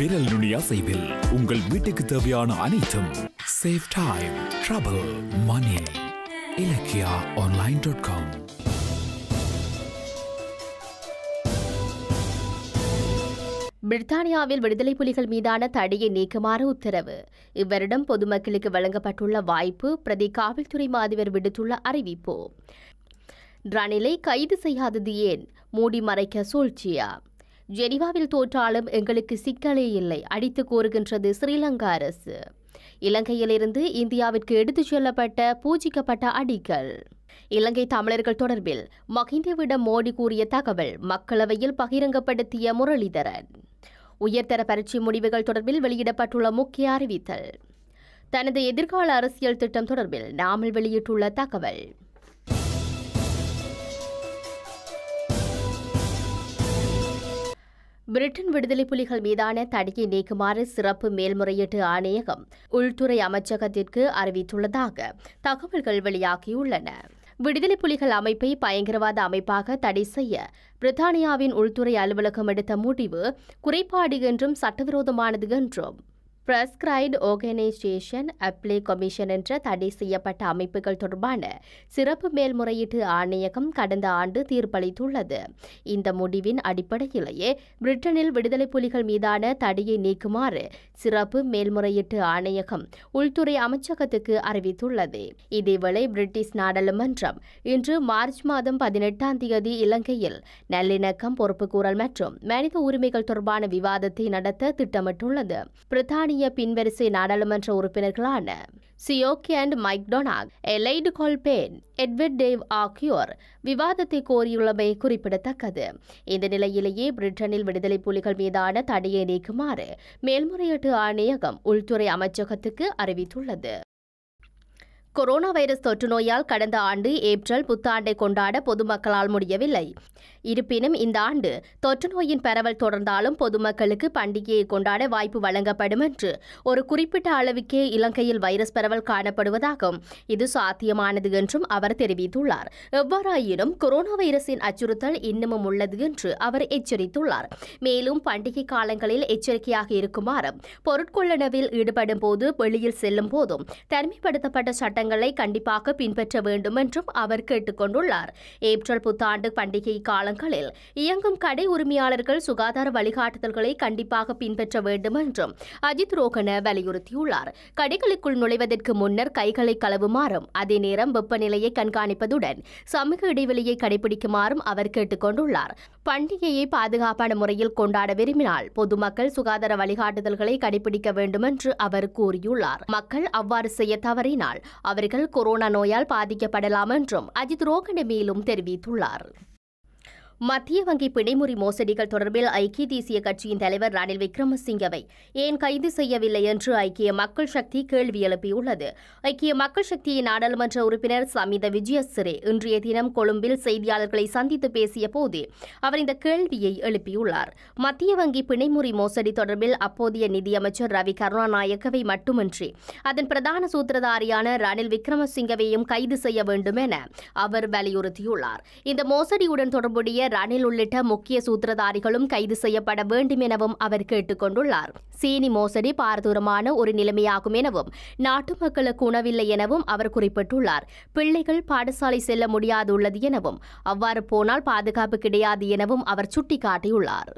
விரல் நுனி அசைவில் உங்கள் வீட்டுக்கு தேவையான அனைத்தும் save time trouble money Ilakkiya online dot com பிரித்தானியாவில் விடுதலை புலிகள் மீதான தடையை நீக்குமாறு உத்தரவு இவ்வருடம் பொதுமக்களுக்கு வழங்கப்பட்டுள்ள வாய்ப்பு பிரதி காவல்துறை மாதிவர் விடுத்துள்ள அறிவிப்பு ரணிலை கைது செய்யாதது ஏன் மூடி மறைக்க சூழ்ச்சியா ஜெனிவாவில் தோற்றாலும் எங்களுக்கு சிக்கலே இல்லை அடித்து கோருகின்றது ஸ்ரீலங்கா அரசு இலங்கையிலிருந்து இந்தியாவிற்கு எடுத்துச் செல்லப்பட்ட பூஜிக்கப்பட்ட அடிகள் இலங்கை தமிழர்கள் தொடர்பில் மகிந்தவிடம் மோடி கூறிய தகவல் மக்களவையில் பகிரங்கப்படுத்திய முரளிதரன் உயர்தர பரீட்சை முடிவுகள் தொடர்பில் வெளியிடப்பட்டுள்ள முக்கிய அறிவித்தல் தனது எதிர்கால அரசியல் திட்டம் தொடர்பில் நாமல் வெளியிட்டுள்ள தகவல் பிரிட்டன் விடுதலை புலிகள் மீதான தடையை நீக்குமாறு சிறப்பு மேல்முறையீட்டு ஆணையகம் உள்துறை அமைச்சகத்திற்கு அறிவித்துள்ளதாக தகவல்கள் வெளியாகியுள்ளன விடுதலை புலிகள் அமைப்பை பயங்கரவாத அமைப்பாக தடை செய்ய பிரித்தானியாவின் உள்துறை அலுவலகம் எடுத்த முடிவு குறைபாடு என்றும் சட்டவிரோதமானது என்றும் பிரஸ்கிரைட் ஆர்கனைசேஷன் அப்ளே கமிஷன் என்ற தடை செய்யப்பட்ட அமைப்புகள் தொடர்பான சிறப்பு மேல்முறையீட்டு ஆணையகம் கடந்த ஆண்டு தீர்ப்பளித்துள்ளது இந்த முடிவின் அடிப்படையிலேயே பிரிட்டனில் விடுதலை புலிகள் மீதான தடையை நீக்குமாறு சிறப்பு மேல்முறையீட்டு ஆணையகம் உள்துறை அமைச்சகத்துக்கு அறிவித்துள்ளது இதேவேளை பிரிட்டிஷ் நாடாளுமன்றம் இன்று மார்ச் மாதம் பதினெட்டாம் தேதி இலங்கையில் நல்லிணக்கம் பொறுப்புக்கூறல் மற்றும் மனித உரிமைகள் தொடர்பான விவாதத்தை நடத்த திட்டமிட்டுள்ளது பிரித்தானிய இஸ்ரேலிய பின்வரிசை நாடாளுமன்ற உறுப்பினர்களான Siobhain and McDonagh Elliot Colburn Edward Davey ஆகியோர் விவாதத்தை கோரியுள்ளமை குறிப்பிடத்தக்கது இந்த நிலையிலேயே பிரிட்டனில் விடுதலை புலிகள் மீதான தடையை நீக்குமாறு மேல்முறையீட்டு ஆணையகம் உள்துறை அமைச்சகத்துக்கு அறிவித்துள்ளது கொரோனா வைரஸ் தொற்று நோயால் கடந்த ஆண்டு ஏப்ரல் புத்தாண்டை கொண்டாட பொதுமக்களால் முடியவில்லை இருப்பினும் இந்த ஆண்டு தொற்று நோயின் பரவல் தொடர்ந்தாலும் பொதுமக்களுக்கு பண்டிகையை கொண்டாட வாய்ப்பு வழங்கப்படும் என்று ஒரு குறிப்பிட்ட அளவுக்கே இலங்கையில் வைரஸ் பரவல் காணப்படுவதாகவும் இது சாத்தியமானது என்றும் அவர் தெரிவித்துள்ளார் எவ்வாறாயினும் கொரோனா வைரஸின் அச்சுறுத்தல் இன்னமும் உள்ளது என்று அவர் எச்சரித்துள்ளார் மேலும் பண்டிகை காலங்களில் எச்சரிக்கையாக இருக்குமாறு பொருட்கொள்ளளவில் ஈடுபடும் போது வெளியில் செல்லும் போதும் தனிமைப்படுத்தப்பட்ட சட்டங்கள் திட்டங்களை கண்டிப்பாக பின்பற்ற வேண்டும் என்றும் அவர் கேட்டுக் கொண்டுள்ளார் ஏப்ரல் புத்தாண்டு பண்டிகை காலங்களில் இயங்கும் கடை உரிமையாளர்கள் சுகாதார வழிகாட்டுதல்களை கண்டிப்பாக பின்பற்ற வேண்டும் என்றும் அஜித் ரோகன வலியுறுத்தியுள்ளார் கடைகளுக்குள் நுழைவதற்கு முன்னர் கைகளை கழுவுமாறும் அதே நேரம் வெப்பநிலையை கண்காணிப்பதுடன் சமூக இடைவெளியை கடைபிடிக்குமாறும் அவர் கேட்டுக் கொண்டுள்ளார் பண்டிகையை பாதுகாப்பான முறையில் கொண்டாட விரும்பினால் பொதுமக்கள் சுகாதார வழிகாட்டுதல்களை கடைபிடிக்க வேண்டும் என்று அவர் கூறியுள்ளார் மக்கள் அவ்வாறு செய்ய தவறினால் அவர்கள் கொரோனா நோயால் பாதிக்கப்படலாம் என்றும் அஜித் ரோகண மேலும் தெரிவித்துள்ளார் மத்திய வங்கி பிணைமுறி மோசடிகள் தொடர்பில் ஐக்கிய தேசிய கட்சியின் தலைவர் ரணில் விக்ரமசிங்கவை ஏன் கைது செய்யவில்லை என்று ஐக்கிய மக்கள் சக்தி கேள்வி எழுப்பியுள்ளது ஐக்கிய மக்கள் சக்தியின் நாடாளுமன்ற உறுப்பினர் சமித விஜயசிரே இன்றைய தினம் கொழும்பில் செய்தியாளர்களை சந்தித்து பேசிய போது அவர் இந்த கேள்வியை எழுப்பியுள்ளார் மத்திய வங்கி பிணைமுறி மோசடி தொடர்பில் அப்போதைய நிதியமைச்சர் ரவி கருணாநாயக்கவை மட்டுமின்றி அதன் பிரதான சூத்திரதாரியான ரணில் விக்ரமசிங்கவையும் கைது செய்ய வேண்டும் என அவர் வலியுறுத்தியுள்ளார் இந்த மோசடியுடன் தொடர்புடைய ஆசிரியர் ரணில் உள்ளிட்ட முக்கிய சூத்திரதாரிகளும் கைது செய்யப்பட வேண்டும் எனவும் அவர் கேட்டுக் கொண்டுள்ளார் சீனி மோசடி பாரதூரமான ஒரு நிலைமையாகும் எனவும் நாட்டு மக்களுக்கு உணவில்லை எனவும் அவர் குறிப்பிட்டுள்ளார் பிள்ளைகள் பாடசாலை செல்ல முடியாது உள்ளது எனவும் அவ்வாறு போனால் பாதுகாப்பு கிடையாது எனவும் அவர் சுட்டிக்காட்டியுள்ளார்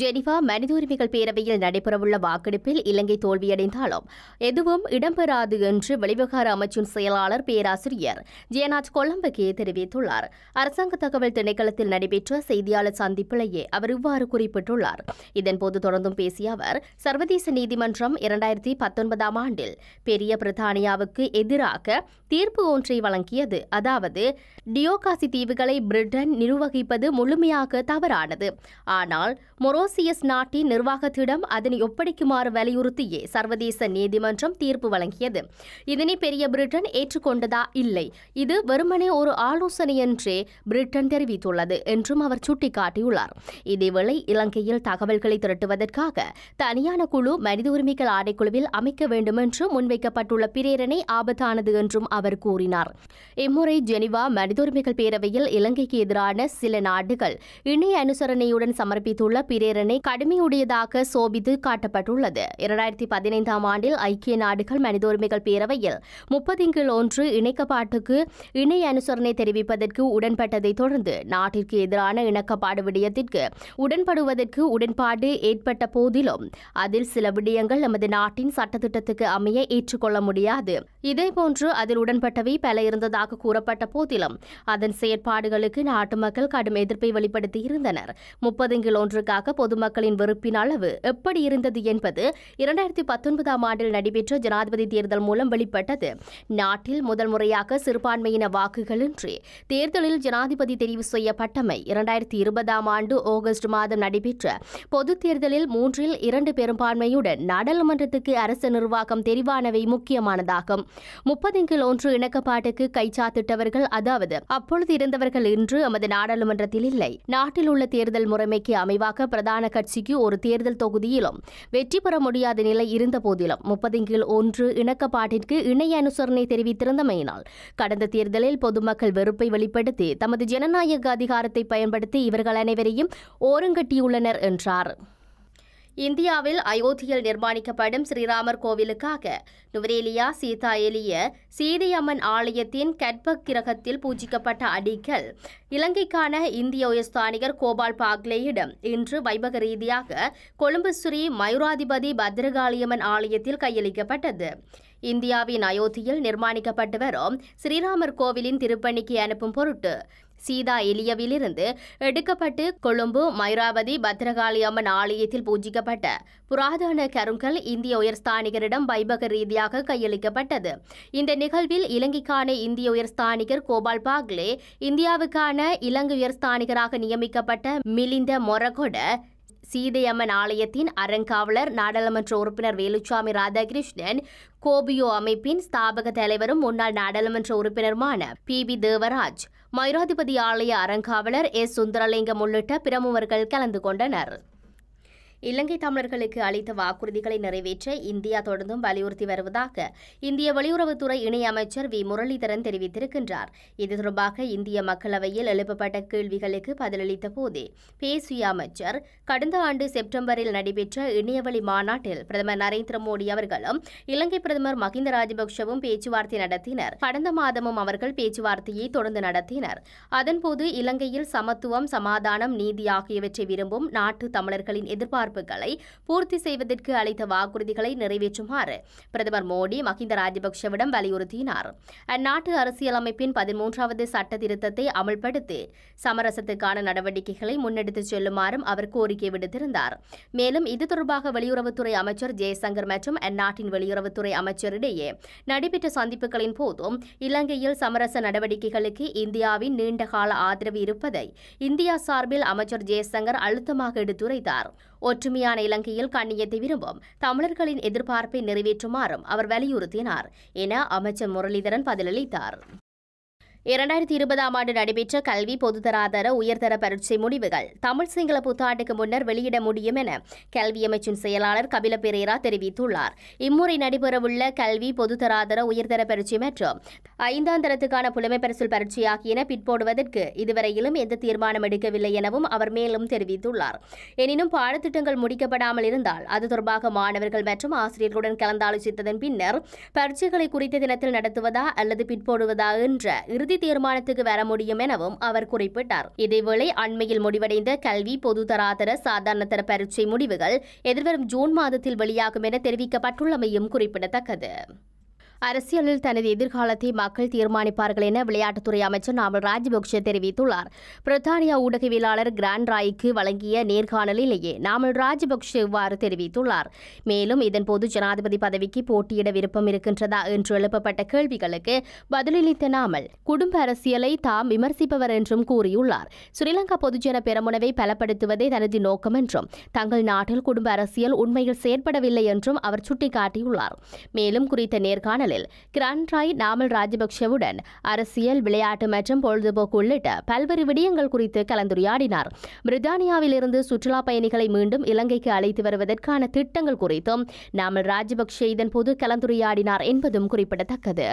ஜெனிவா மனித உரிமைகள் பேரவையில் நடைபெறவுள்ள வாக்கெடுப்பில் இலங்கை தோல்வியடைந்தாலும் எதுவும் இடம்பெறாது என்று வெளிவகார அமைச்சின் செயலாளர் பேராசிரியர் ஜெயநாத் கொலம்பகே தெரிவித்துள்ளார் அரசாங்க தகவல் திணைக்களத்தில் நடைபெற்ற செய்தியாளர் சந்திப்பிலேயே அவர் இவ்வாறு குறிப்பிட்டுள்ளார் இதன்போது தொடர்ந்தும் பேசிய அவர் சர்வதேச நீதிமன்றம் இரண்டாயிரத்தி பத்தொன்பதாம் ஆண்டில் பெரிய பிரித்தானியாவுக்கு எதிராக தீர்ப்பு ஒன்றை வழங்கியது அதாவது டியோகாசி தீவுகளை பிரிட்டன் நிர்வகிப்பது முழுமையாக தவறானது ஆனால் மொரோ மொரீசியஸ் நாட்டின் நிர்வாகத்திடம் அதனை ஒப்படைக்குமாறு வலியுறுத்தியே சர்வதேச நீதிமன்றம் தீர்ப்பு வழங்கியது இதனை பெரிய பிரிட்டன் ஏற்றுக்கொண்டதா இல்லை இது வெறுமனே ஒரு ஆலோசனை என்றே பிரிட்டன் தெரிவித்துள்ளது என்றும் அவர் சுட்டிக்காட்டியுள்ளார் இதேவேளை இலங்கையில் தகவல்களை திரட்டுவதற்காக தனியான குழு மனித உரிமைகள் ஆணைக்குழுவில் அமைக்க வேண்டும் என்று முன்வைக்கப்பட்டுள்ள பிரேரணை ஆபத்தானது என்றும் அவர் கூறினார் இம்முறை ஜெனிவா மனித உரிமைகள் பேரவையில் இலங்கைக்கு எதிரான சில நாடுகள் இணைய அனுசரணையுடன் சமர்ப்பித்துள்ள பிரேரணை திறனை கடுமையுடையதாக சோபித்து காட்டப்பட்டுள்ளது இரண்டாயிரத்தி பதினைந்தாம் ஆண்டில் ஐக்கிய நாடுகள் மனித உரிமைகள் பேரவையில் முப்பதிங்கில் ஒன்று இணைக்கப்பாட்டுக்கு இணை அனுசரணை தெரிவிப்பதற்கு உடன்பட்டதை தொடர்ந்து நாட்டிற்கு எதிரான இணக்கப்பாடு விடயத்திற்கு உடன்படுவதற்கு உடன்பாடு ஏற்பட்ட போதிலும் அதில் சில விடயங்கள் நமது நாட்டின் சட்டத்திட்டத்துக்கு அமைய ஏற்றுக்கொள்ள முடியாது இதேபோன்று அதில் உடன்பட்டவை பல இருந்ததாக கூறப்பட்ட போதிலும் அதன் செயற்பாடுகளுக்கு நாட்டு மக்கள் கடும் எதிர்ப்பை வெளிப்படுத்தியிருந்தனர் முப்பதுங்கில் ஒன்றுக்காக பொதுமக்களின் வெறுப்பின் அளவு எப்படி இருந்தது என்பது இரண்டாயிரத்தி பத்தொன்பதாம் ஆண்டில் நடைபெற்ற ஜனாதிபதி தேர்தல் மூலம் வெளிப்பட்டது நாட்டில் முதல் முறையாக சிறுபான்மையின வாக்குகளின்றி தேர்தலில் ஜனாதிபதி தெரிவு செய்யப்பட்டமை இரண்டாயிரத்தி இருபதாம் ஆண்டு ஆகஸ்ட் மாதம் நடைபெற்ற பொது தேர்தலில் மூன்றில் இரண்டு பெரும்பான்மையுடன் நாடாளுமன்றத்துக்கு அரசு நிர்வாகம் தெரிவானவை முக்கியமானதாகும் முப்பதிங்கில் ஒன்று இணக்கப்பாட்டுக்கு கைச்சாத்திட்டவர்கள் அதாவது அப்பொழுது இருந்தவர்கள் இன்று எமது நாடாளுமன்றத்தில் இல்லை நாட்டில் உள்ள தேர்தல் முறைமைக்கு அமைவாக பிரதான கட்சிக்கு ஒரு தேர்தல் தொகுதியிலும் வெற்றி பெற முடியாத நிலை இருந்த போதிலும் முப்பதின் கீழ் ஒன்று இணக்கப்பாட்டிற்கு இணைய அனுசரணை தெரிவித்திருந்தமையினால் கடந்த தேர்தலில் பொதுமக்கள் வெறுப்பை வெளிப்படுத்தி தமது ஜனநாயக அதிகாரத்தை பயன்படுத்தி இவர்கள் அனைவரையும் ஓரங்கட்டியுள்ளனர் என்றார் இந்தியாவில் அயோத்தியில் நிர்மாணிக்கப்படும் ஸ்ரீராமர் கோவிலுக்காக நுவரேலியா சீதா எலிய சீதையம்மன் ஆலயத்தின் கட்பக் கிரகத்தில் பூஜிக்கப்பட்ட அடிக்கல் இலங்கைக்கான இந்திய உயர்ஸ்தானிகர் கோபால் பாக்லேயிடம் இன்று வைபக ரீதியாக கொழும்பு ஸ்ரீ மயூராதிபதி பத்ரகாளியம்மன் ஆலயத்தில் கையளிக்கப்பட்டது இந்தியாவின் அயோத்தியில் நிர்மாணிக்கப்பட்டு வரும் ஸ்ரீராமர் கோவிலின் திருப்பணிக்கு அனுப்பும் பொருட்டு சீதா எலியவிலிருந்து எடுக்கப்பட்டு கொழும்பு மயூராவதி பத்ரகாளி அம்மன் ஆலயத்தில் பூஜிக்கப்பட்ட புராதன கருங்கல் இந்திய உயர்ஸ்தானிகரிடம் வைபக ரீதியாக கையளிக்கப்பட்டது இந்த நிகழ்வில் இலங்கைக்கான இந்திய உயர்ஸ்தானிகர் கோபால் பாக்லே இந்தியாவுக்கான இலங்கை உயர்ஸ்தானிகராக நியமிக்கப்பட்ட மிலிந்த மொரகொட சீதையம்மன் ஆலயத்தின் அறங்காவலர் நாடாளுமன்ற உறுப்பினர் வேலுச்சாமி ராதாகிருஷ்ணன் கோபியோ அமைப்பின் ஸ்தாபக தலைவரும் முன்னாள் நாடாளுமன்ற உறுப்பினருமான பி பி தேவராஜ் மயூராதிபதி ஆலய அறங்காவலர் எஸ் சுந்தரலிங்கம் உள்ளிட்ட பிரமுகர்கள் கலந்து கொண்டனர் இலங்கை தமிழர்களுக்கு அளித்த வாக்குறுதிகளை நிறைவேற்ற இந்தியா தொடர்ந்தும் வலியுறுத்தி வருவதாக இந்திய வெளியுறவுத்துறை இணையமைச்சர் வி முரளிதரன் தெரிவித்திருக்கின்றார் இது தொடர்பாக இந்திய மக்களவையில் எழுப்பப்பட்ட கேள்விகளுக்கு பதிலளித்த போதே பேசிய அமைச்சர் கடந்த ஆண்டு செப்டம்பரில் நடைபெற்ற இணையவழி மாநாட்டில் பிரதமர் நரேந்திர மோடி அவர்களும் இலங்கை பிரதமர் மஹிந்த ராஜபக்சவும் பேச்சுவார்த்தை நடத்தினர் கடந்த மாதமும் அவர்கள் பேச்சுவார்த்தையை தொடர்ந்து நடத்தினர் அதன்போது இலங்கையில் சமத்துவம் சமாதானம் நீதி ஆகியவற்றை விரும்பும் நாட்டு தமிழர்களின் எதிர்பார்ப்பு எதிர்பார்ப்புகளை பூர்த்தி செய்வதற்கு அளித்த வாக்குறுதிகளை நிறைவேற்றுமாறு பிரதமர் மோடி மஹிந்த ராஜபக்சவிடம் வலியுறுத்தினார் அந்நாட்டு அரசியலமைப்பின் பதிமூன்றாவது சட்ட திருத்தத்தை அமல்படுத்தி சமரசத்துக்கான நடவடிக்கைகளை முன்னெடுத்துச் செல்லுமாறும் அவர் கோரிக்கை விடுத்திருந்தார் மேலும் இது தொடர்பாக வெளியுறவுத்துறை அமைச்சர் ஜெய்சங்கர் மற்றும் அந்நாட்டின் வெளியுறவுத்துறை அமைச்சரிடையே நடைபெற்ற சந்திப்புகளின் போதும் இலங்கையில் சமரச நடவடிக்கைகளுக்கு இந்தியாவின் நீண்டகால ஆதரவு இருப்பதை இந்தியா சார்பில் அமைச்சர் ஜெய்சங்கர் அழுத்தமாக எடுத்துரைத்தார் ஒற்றுமையான இலங்கையில் கண்ணியத்தை விரும்பும் தமிழர்களின் எதிர்பார்ப்பை நிறைவேற்றுமாறும் அவர் வலியுறுத்தினார் என அமைச்சர் முரளிதரன் பதிலளித்தார் இரண்டாயிரத்தி இருபதாம் ஆண்டு நடைபெற்ற கல்வி பொதுதராதர உயர்தர பரீட்சை முடிவுகள் தமிழ் சிங்கள புத்தாண்டுக்கு முன்னர் வெளியிட முடியும் என கல்வி அமைச்சின் செயலாளர் கபில பெரேரா தெரிவித்துள்ளார் இம்முறை நடைபெறவுள்ள கல்வி பொதுதராதர உயர்தர பரீட்சை மற்றும் ஐந்தாம் தரத்துக்கான புலமை பரிசல் பரீட்சை ஆகியன பிற்போடுவதற்கு இதுவரையிலும் எந்த தீர்மானம் எடுக்கவில்லை எனவும் அவர் மேலும் தெரிவித்துள்ளார் எனினும் பாடத்திட்டங்கள் முடிக்கப்படாமல் இருந்தால் அது தொடர்பாக மாணவர்கள் மற்றும் ஆசிரியர்களுடன் கலந்தாலோசித்ததன் பின்னர் பரீட்சைகளை குறித்த தினத்தில் நடத்துவதா அல்லது பிற்போடுவதா என்ற இறுதி இறுதி தீர்மானத்துக்கு வர முடியும் எனவும் அவர் குறிப்பிட்டார் இதேவேளை அண்மையில் முடிவடைந்த கல்வி பொதுதராதர சாதாரணதர பரீட்சை முடிவுகள் எதிர்வரும் ஜூன் மாதத்தில் வெளியாகும் என தெரிவிக்கப்பட்டுள்ளமையும் குறிப்பிடத்தக்கது அரசியலில் தனது எதிர்காலத்தை மக்கள் தீர்மானிப்பார்கள் என விளையாட்டுத்துறை அமைச்சர் நாமல் ராஜபக்ஷ தெரிவித்துள்ளார் பிரித்தானியா ஊடகவியலாளர் கிராண்ட் ராய்க்கு வழங்கிய நேர்காணலிலேயே நாமல் ராஜபக்ஷ இவ்வாறு தெரிவித்துள்ளார் மேலும் இதன்போது ஜனாதிபதி பதவிக்கு போட்டியிட விருப்பம் இருக்கின்றதா என்று எழுப்பப்பட்ட கேள்விகளுக்கு பதிலளித்த நாமல் குடும்ப அரசியலை தாம் விமர்சிப்பவர் என்றும் கூறியுள்ளார் ஸ்ரீலங்கா பொதுஜன பெருமுனவை பலப்படுத்துவதே தனது நோக்கம் என்றும் தங்கள் நாட்டில் குடும்ப அரசியல் உண்மையில் செயற்படவில்லை என்றும் அவர் சுட்டிக்காட்டியுள்ளார் மேலும் குறித்த நேர்காணல் சேனலில் கிரண்ராய் நாமல் ராஜபக்ஷவுடன் அரசியல் விளையாட்டு மற்றும் பொழுதுபோக்கு உள்ளிட்ட பல்வேறு விடயங்கள் குறித்து கலந்துரையாடினார் பிரித்தானியாவிலிருந்து சுற்றுலா பயணிகளை மீண்டும் இலங்கைக்கு அழைத்து வருவதற்கான திட்டங்கள் குறித்தும் நாமல் ராஜபக்சே இதன்போது கலந்துரையாடினார் என்பதும் குறிப்பிடத்தக்கது